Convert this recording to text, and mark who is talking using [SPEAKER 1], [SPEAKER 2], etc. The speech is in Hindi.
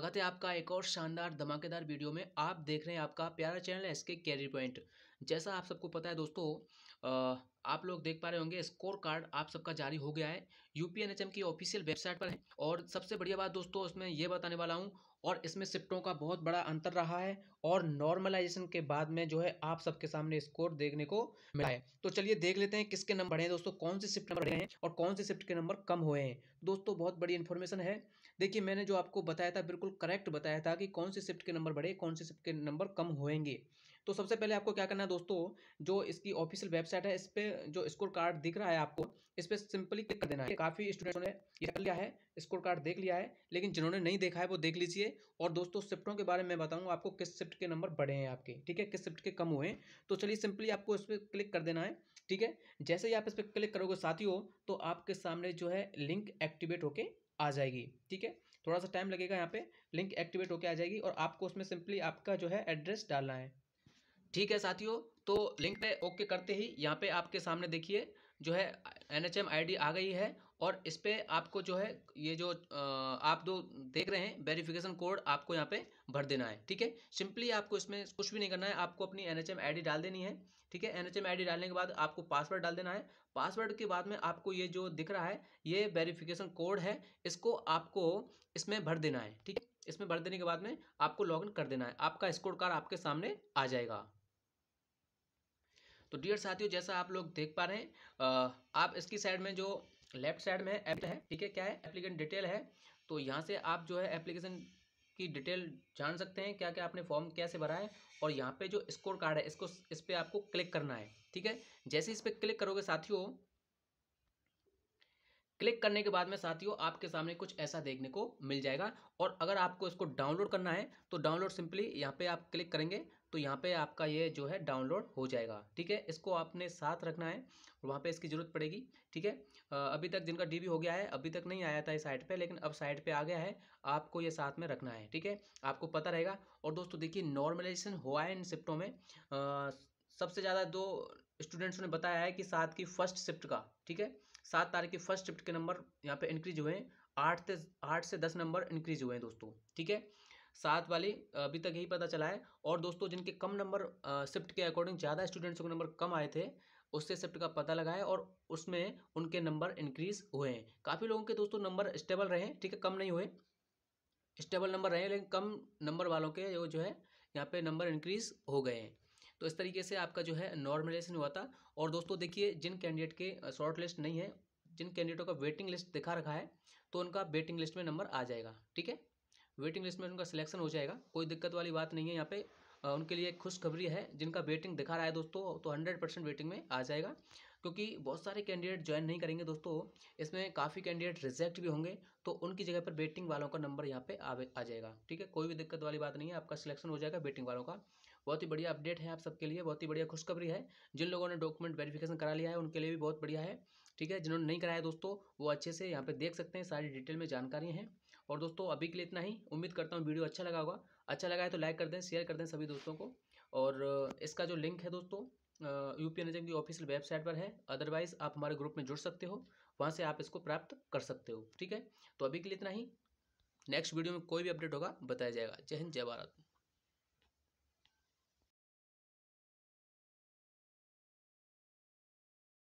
[SPEAKER 1] स्वागत है आपका एक और शानदार धमाकेदार वीडियो में आप देख रहे हैं आपका प्यारा channel S K career point जैसा आप सबको पता है दोस्तों आप लोग देख पा रहे होंगे स्कोर कार्ड आप सबका जारी हो गया है यूपीएनएचएम की ऑफिशियल वेबसाइट पर है और सबसे बढ़िया बात दोस्तों उसमें ये बताने वाला हूँ और इसमें शिफ्टों का बहुत बड़ा अंतर रहा है और नॉर्मलाइजेशन के बाद में जो है आप सबके सामने स्कोर देखने को मिला है तो चलिए देख लेते हैं किसके नंबर बढ़े हैं दोस्तों कौन से शिफ्ट नंबर बढ़े हैं और कौन से शिफ्ट के नंबर कम हुए हैं दोस्तों बहुत बड़ी इन्फॉर्मेशन है देखिए मैंने जो आपको बताया था बिल्कुल करेक्ट बताया था कि कौन से शिफ्ट के नंबर बढ़े कौन से शिफ्ट के नंबर कम होएंगे तो सबसे पहले आपको क्या करना है दोस्तों जो इसकी ऑफिशियल वेबसाइट है इस पर जो स्कोर कार्ड दिख रहा है आपको इस पर सिंपली क्लिक कर देना है काफ़ी स्टूडेंट्स ने ये कर लिया है स्कोर कार्ड देख लिया है लेकिन जिन्होंने नहीं देखा है वो देख लीजिए और दोस्तों शिफ्टों के बारे में बताऊँगा आपको किस शिफ्ट के नंबर बढ़े हैं आपके ठीक है किस शिफ्ट के कम हुए तो चलिए सिंपली आपको इस पर क्लिक कर देना है ठीक है जैसे ही आप इस पर क्लिक करोगे साथियों तो आपके सामने जो है लिंक एक्टिवेट होके आ जाएगी ठीक है थोड़ा सा टाइम लगेगा यहाँ पे लिंक एक्टिवेट होकर आ जाएगी और आपको उसमें सिंपली आपका जो है एड्रेस डालना है ठीक है साथियों तो लिंक पे ओके करते ही यहाँ पे आपके सामने देखिए जो है एन एच आ गई है और इस पर आपको जो है ये जो आप जो देख रहे हैं वेरिफिकेशन कोड आपको यहाँ पे भर देना है ठीक है सिंपली आपको इसमें कुछ भी नहीं करना है आपको अपनी एन एच डाल देनी है ठीक है एन एच डालने के बाद आपको पासवर्ड डाल देना है पासवर्ड के बाद में आपको ये जो दिख रहा है ये वेरिफिकेशन कोड है इसको आपको इसमें भर देना है ठीक है इसमें भर देने के बाद में आपको लॉग कर देना है आपका स्कोर कार्ड आपके सामने आ जाएगा तो डियर साथियों जैसा आप लोग देख पा रहे हैं आप इसकी साइड में जो लेफ्ट साइड में एप्लीकेशन है ठीक है क्या है एप्लीकेशन डिटेल है तो यहाँ से आप जो है एप्लीकेशन की डिटेल जान सकते हैं क्या क्या आपने फॉर्म कैसे भरा है और यहाँ पे जो स्कोर कार्ड है इसको इस पर आपको क्लिक करना है ठीक है जैसे इस पर क्लिक करोगे साथियों क्लिक करने के बाद में साथियों आपके सामने कुछ ऐसा देखने को मिल जाएगा और अगर आपको इसको डाउनलोड करना है तो डाउनलोड सिंपली यहाँ पे आप क्लिक करेंगे तो यहाँ पे आपका ये जो है डाउनलोड हो जाएगा ठीक है इसको आपने साथ रखना है वहाँ पे इसकी ज़रूरत पड़ेगी ठीक है अभी तक जिनका डीबी हो गया है अभी तक नहीं आया था इस साइट पे लेकिन अब साइट पे आ गया है आपको ये साथ में रखना है ठीक है आपको पता रहेगा और दोस्तों देखिए नॉर्मलाइजेशन हुआ है इन शिफ्टों में आ, सबसे ज़्यादा दो स्टूडेंट्स ने बताया है कि साथ की फर्स्ट शिफ्ट का ठीक है सात तारीख की फर्स्ट शिफ्ट के नंबर यहाँ पे इंक्रीज हुए हैं आठ से आठ से दस नंबर इंक्रीज हुए हैं दोस्तों ठीक है सात वाली अभी तक यही पता चला है और दोस्तों जिनके कम नंबर शिफ्ट के अकॉर्डिंग ज़्यादा स्टूडेंट्स के नंबर कम आए थे उससे शिफ्ट का पता लगाया और उसमें उनके नंबर इंक्रीज हुए हैं काफ़ी लोगों के दोस्तों नंबर स्टेबल रहे ठीक है कम नहीं हुए स्टेबल नंबर रहे लेकिन कम नंबर वालों के जो है यहाँ पे नंबर इंक्रीज हो गए हैं तो इस तरीके से आपका जो है नॉर्मलाइजेशन हुआ था और दोस्तों देखिए जिन कैंडिडेट के शॉर्ट लिस्ट नहीं है जिन कैंडिडेटों का वेटिंग लिस्ट दिखा रखा है तो उनका वेटिंग लिस्ट में नंबर आ जाएगा ठीक है वेटिंग लिस्ट में उनका सिलेक्शन हो जाएगा कोई दिक्कत वाली बात नहीं है यहाँ पे उनके लिए खुशखबरी है जिनका वेटिंग दिखा रहा है दोस्तों तो हंड्रेड परसेंट वेटिंग में आ जाएगा क्योंकि बहुत सारे कैंडिडेट ज्वाइन नहीं करेंगे दोस्तों इसमें काफ़ी कैंडिडेट रिजेक्ट भी होंगे तो उनकी जगह पर बेटिंग वालों का नंबर यहाँ पे आ जाएगा ठीक है कोई भी दिक्कत वाली बात नहीं है आपका सिलेक्शन हो जाएगा बेटिंग वालों का बहुत ही बढ़िया अपडेट है आप सबके लिए बहुत ही बढ़िया खुशखबरी है जिन लोगों ने डॉक्यूमेंट वेरिफिकेशन करा लिया है उनके लिए भी बहुत बढ़िया है ठीक है जिन्होंने नहीं कराया दोस्तों वो अच्छे से यहाँ पे देख सकते हैं सारी डिटेल में जानकारी हैं और दोस्तों अभी के लिए इतना ही उम्मीद करता हूँ वीडियो अच्छा लगा होगा अच्छा लगा है तो लाइक कर दें शेयर कर दें सभी दोस्तों को और इसका जो लिंक है दोस्तों यूपी एनएचएम की ऑफिशियल वेबसाइट पर है अदरवाइज आप हमारे ग्रुप में जुड़ सकते हो वहाँ से आप इसको प्राप्त कर सकते हो ठीक है तो अभी के लिए इतना ही नेक्स्ट वीडियो में कोई भी अपडेट होगा बताया जाएगा जय हिंद जय भारत